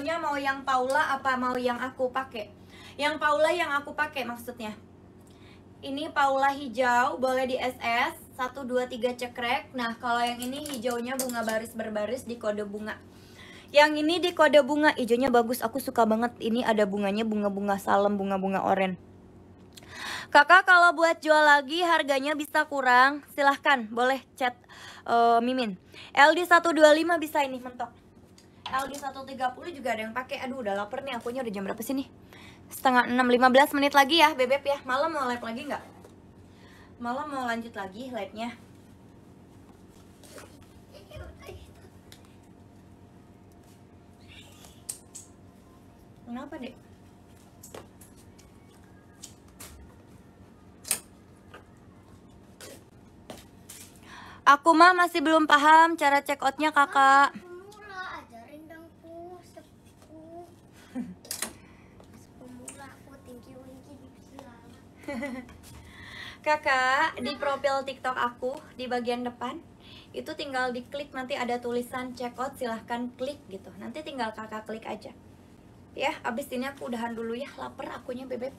fotonya mau yang Paula apa mau yang aku pakai? Yang Paula yang aku pakai maksudnya. Ini Paula hijau, boleh di SS 1 2 3 cekrek. Nah, kalau yang ini hijaunya bunga baris berbaris di kode bunga. Yang ini di kode bunga, hijaunya bagus. Aku suka banget. Ini ada bunganya bunga-bunga salem, bunga-bunga oren. Kakak kalau buat jual lagi harganya bisa kurang, silahkan boleh chat uh, Mimin. LD125 bisa ini mentok. LD 130 juga ada yang pakai. Aduh, udah lapar nih. Akunya udah jam berapa sih nih? Setengah 6, 15 menit lagi ya, Bebep ya. Malam mau live lagi nggak? Malam mau lanjut lagi live-nya. Kenapa, Dek? Aku mah masih belum paham cara check outnya kakak. Kakak, di profil TikTok aku di bagian depan itu tinggal diklik nanti ada tulisan check out silahkan klik gitu. Nanti tinggal kakak klik aja. Ya, abis ini aku udahan dulu ya, lapar akunya bebek.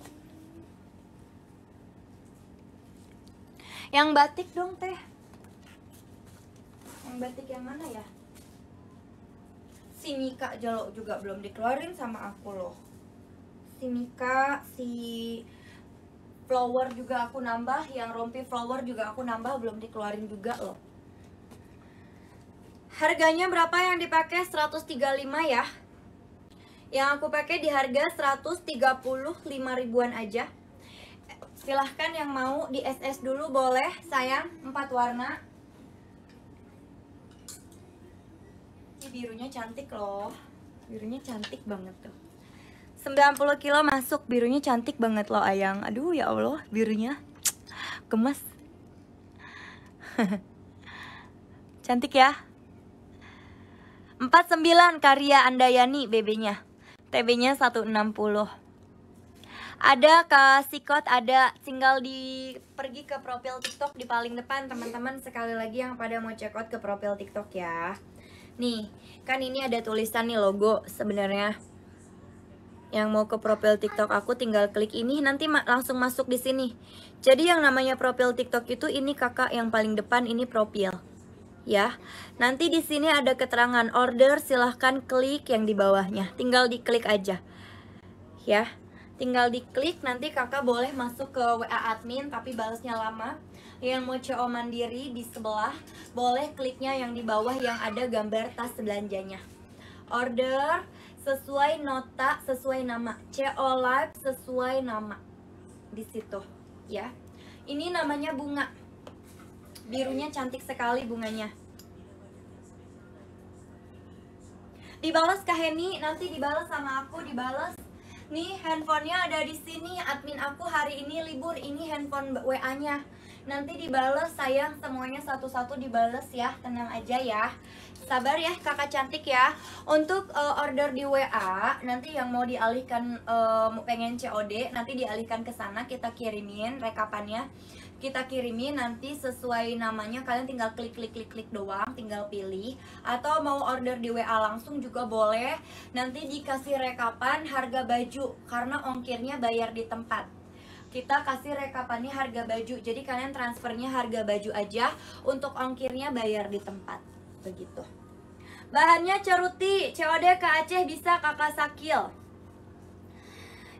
Yang batik dong teh. Yang batik yang mana ya? Si Mika Jalok juga belum dikeluarin sama aku loh. Si Mika, si flower juga aku nambah yang rompi flower juga aku nambah belum dikeluarin juga loh harganya berapa yang dipakai 135 ya yang aku pakai di harga 135 ribuan aja silahkan yang mau di SS dulu boleh sayang empat warna birunya cantik loh birunya cantik banget tuh 90 kilo masuk birunya cantik banget loh ayang aduh ya Allah birunya gemes cantik ya 49 karya Andayani BB-nya TB-nya 160 ada ke sikot ada tinggal di pergi ke profil TikTok di paling depan teman-teman sekali lagi yang pada mau check out ke profil TikTok ya nih kan ini ada tulisan nih logo sebenarnya yang mau ke profil TikTok aku tinggal klik ini nanti ma langsung masuk di sini. Jadi yang namanya profil TikTok itu ini kakak yang paling depan ini profil. Ya. Nanti di sini ada keterangan order, silahkan klik yang di bawahnya. Tinggal diklik aja. Ya. Tinggal diklik nanti kakak boleh masuk ke WA admin tapi balasnya lama. Yang mau CO mandiri di sebelah boleh kliknya yang di bawah yang ada gambar tas belanjanya. Order sesuai nota, sesuai nama. CO Live sesuai nama. Di situ, ya. Ini namanya bunga. Birunya cantik sekali bunganya. Dibalas kah Heni, nanti dibalas sama aku, dibalas. Nih handphonenya ada di sini, admin aku hari ini libur, ini handphone WA-nya. Nanti dibales sayang semuanya satu-satu dibales ya Tenang aja ya Sabar ya kakak cantik ya Untuk uh, order di WA Nanti yang mau dialihkan uh, pengen COD Nanti dialihkan ke sana kita kirimin rekapannya kita kirimin nanti sesuai namanya kalian tinggal klik klik klik klik doang tinggal pilih atau mau order di WA langsung juga boleh nanti dikasih rekapan harga baju karena ongkirnya bayar di tempat kita kasih rekapannya harga baju jadi kalian transfernya harga baju aja untuk ongkirnya bayar di tempat begitu bahannya ceruti COD ke Aceh bisa kakak sakil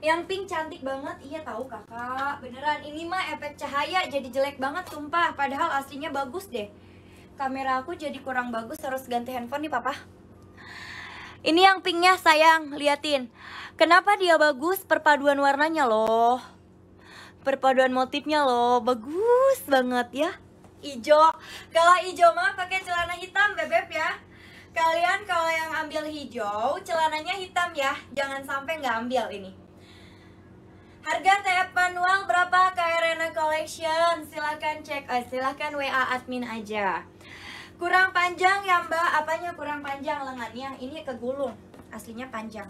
yang pink cantik banget iya tahu kakak beneran ini mah efek cahaya jadi jelek banget sumpah padahal aslinya bagus deh kamera aku jadi kurang bagus harus ganti handphone nih papa ini yang pinknya sayang liatin kenapa dia bagus perpaduan warnanya loh perpaduan motifnya loh bagus banget ya ijo kalau ijo mah pakai celana hitam bebek ya kalian kalau yang ambil hijau celananya hitam ya jangan sampai nggak ambil ini Harga TF manual berapa KRN Collection? Silahkan cek, eh, silahkan WA admin aja Kurang panjang ya mbak, apanya kurang panjang lengannya Ini kegulung, aslinya panjang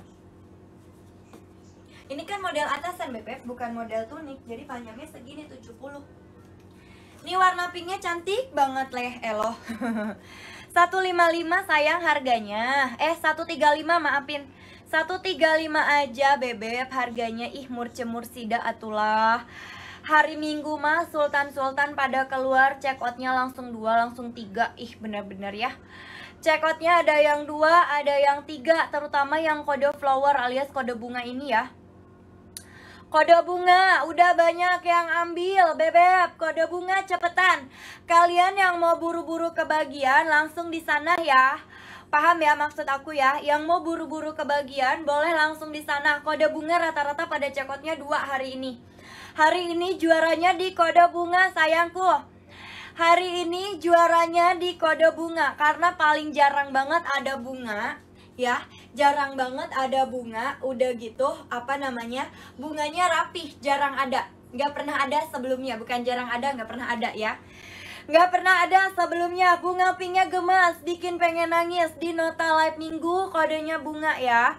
ini kan model atasan BPF bukan model tunik jadi panjangnya segini 70 ini warna pinknya cantik banget leh eloh 155 sayang harganya eh 135 maafin 135 aja bebek harganya ih murce sida atulah hari minggu mah sultan-sultan pada keluar check outnya langsung dua langsung tiga ih bener-bener ya check outnya ada yang dua ada yang tiga terutama yang kode flower alias kode bunga ini ya Kode bunga, udah banyak yang ambil, bebek. Kode bunga cepetan. Kalian yang mau buru-buru kebagian langsung di sana ya. Paham ya maksud aku ya? Yang mau buru-buru kebagian boleh langsung di sana. Kode bunga rata-rata pada cekotnya dua hari ini. Hari ini juaranya di kode bunga sayangku. Hari ini juaranya di kode bunga karena paling jarang banget ada bunga ya jarang banget ada bunga udah gitu apa namanya bunganya rapih jarang ada nggak pernah ada sebelumnya bukan jarang ada nggak pernah ada ya nggak pernah ada sebelumnya bunga pinknya gemas bikin pengen nangis di nota live minggu kodenya bunga ya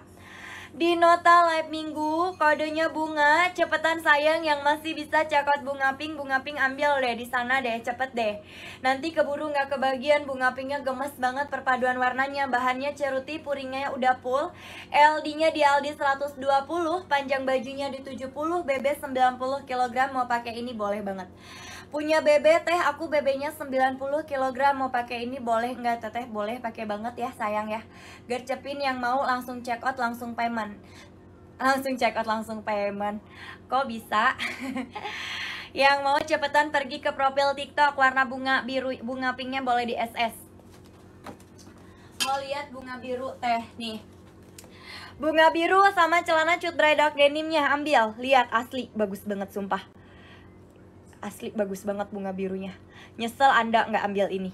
di nota live minggu, kodenya bunga, cepetan sayang yang masih bisa cekot bunga pink, bunga pink ambil deh di sana deh, cepet deh. Nanti keburu nggak kebagian, bunga pinknya gemes banget perpaduan warnanya, bahannya ceruti, puringnya udah full. LD-nya di Aldi 120, panjang bajunya di 70, BB 90 kg, mau pakai ini boleh banget punya BB teh aku BB-nya 90 kg mau pakai ini boleh nggak teteh boleh pakai banget ya sayang ya gercepin yang mau langsung check out langsung payment payment langsung check out langsung payment kok bisa yang mau cepetan pergi ke profil TikTok warna bunga biru bunga pinknya boleh di SS mau lihat bunga biru teh nih bunga biru sama celana cut dry dog denimnya ambil lihat asli bagus banget sumpah asli bagus banget bunga birunya nyesel anda nggak ambil ini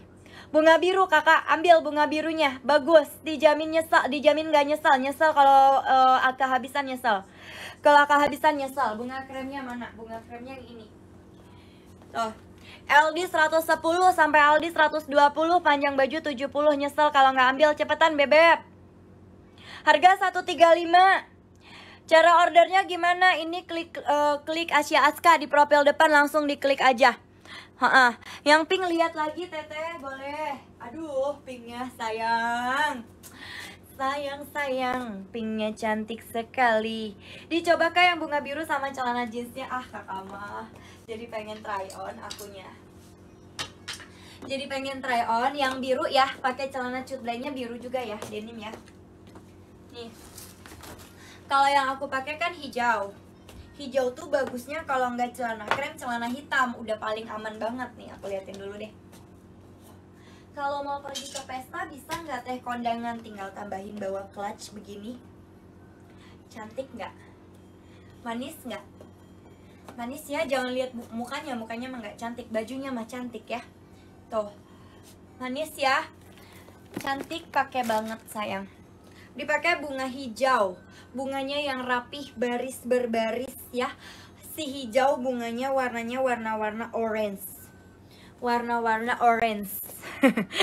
bunga biru kakak ambil bunga birunya bagus dijamin nyesel dijamin gak nyesel nyesel kalau uh, eh, kehabisan nyesel kalau habisan nyesel bunga kremnya mana bunga kremnya yang ini tuh LD 110 sampai LD 120 panjang baju 70 nyesel kalau nggak ambil cepetan bebek harga 135 Cara ordernya gimana? Ini klik uh, klik Asia Aska di profil depan langsung diklik aja. Heeh. Yang pink lihat lagi Teteh, boleh. Aduh, pinknya sayang. Sayang, sayang, pinknya cantik sekali. Dicoba kah yang bunga biru sama celana jeansnya? Ah, kak mah. Jadi pengen try on akunya. Jadi pengen try on yang biru ya, pakai celana cutlainnya biru juga ya, denim ya. Nih. Kalau yang aku pakai kan hijau hijau tuh bagusnya kalau nggak celana krem celana hitam udah paling aman banget nih aku liatin dulu deh kalau mau pergi ke pesta bisa nggak teh kondangan tinggal tambahin bawa clutch begini cantik nggak manis nggak manis ya jangan lihat mukanya mukanya mah nggak cantik bajunya mah cantik ya tuh manis ya cantik pakai banget sayang dipakai bunga hijau bunganya yang rapih baris berbaris ya si hijau bunganya warnanya warna-warna orange warna-warna orange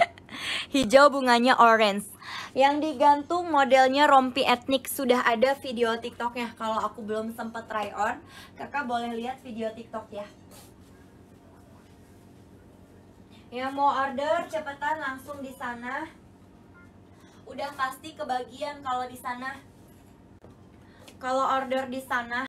hijau bunganya orange yang digantung modelnya rompi etnik sudah ada video tiktoknya kalau aku belum sempat try on kakak boleh lihat video tiktok ya yang mau order cepetan langsung di sana udah pasti kebagian kalau di sana kalau order di sana